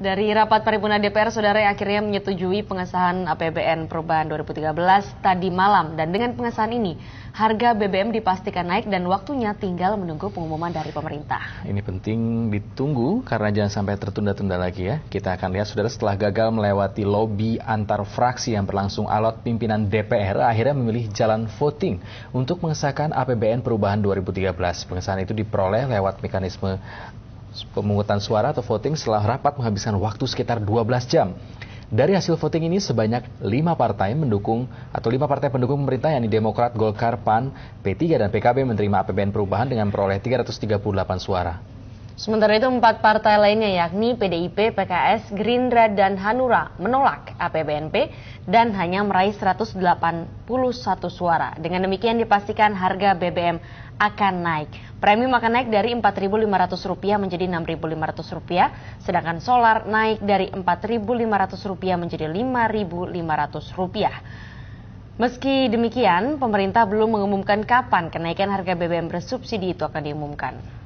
Dari rapat paripurna DPR, saudara akhirnya menyetujui pengesahan APBN perubahan 2013 tadi malam. Dan dengan pengesahan ini, harga BBM dipastikan naik dan waktunya tinggal menunggu pengumuman dari pemerintah. Ini penting ditunggu karena jangan sampai tertunda-tunda lagi ya. Kita akan lihat saudara setelah gagal melewati lobby antar fraksi yang berlangsung alat pimpinan DPR, akhirnya memilih jalan voting untuk mengesahkan APBN perubahan 2013. Pengesahan itu diperoleh lewat mekanisme pemungutan suara atau voting setelah rapat menghabiskan waktu sekitar 12 jam. Dari hasil voting ini sebanyak 5 partai mendukung atau 5 partai pendukung pemerintah yakni Demokrat, Golkar, PAN, P3 dan PKB menerima APBN perubahan dengan peroleh 338 suara. Sementara itu empat partai lainnya yakni PDIP, PKS, Gerindra, dan Hanura menolak APBNP dan hanya meraih 181 suara. Dengan demikian dipastikan harga BBM akan naik. Premi akan naik dari Rp4.500 menjadi Rp6.500, sedangkan solar naik dari Rp4.500 menjadi Rp5.500. Meski demikian, pemerintah belum mengumumkan kapan kenaikan harga BBM bersubsidi itu akan diumumkan.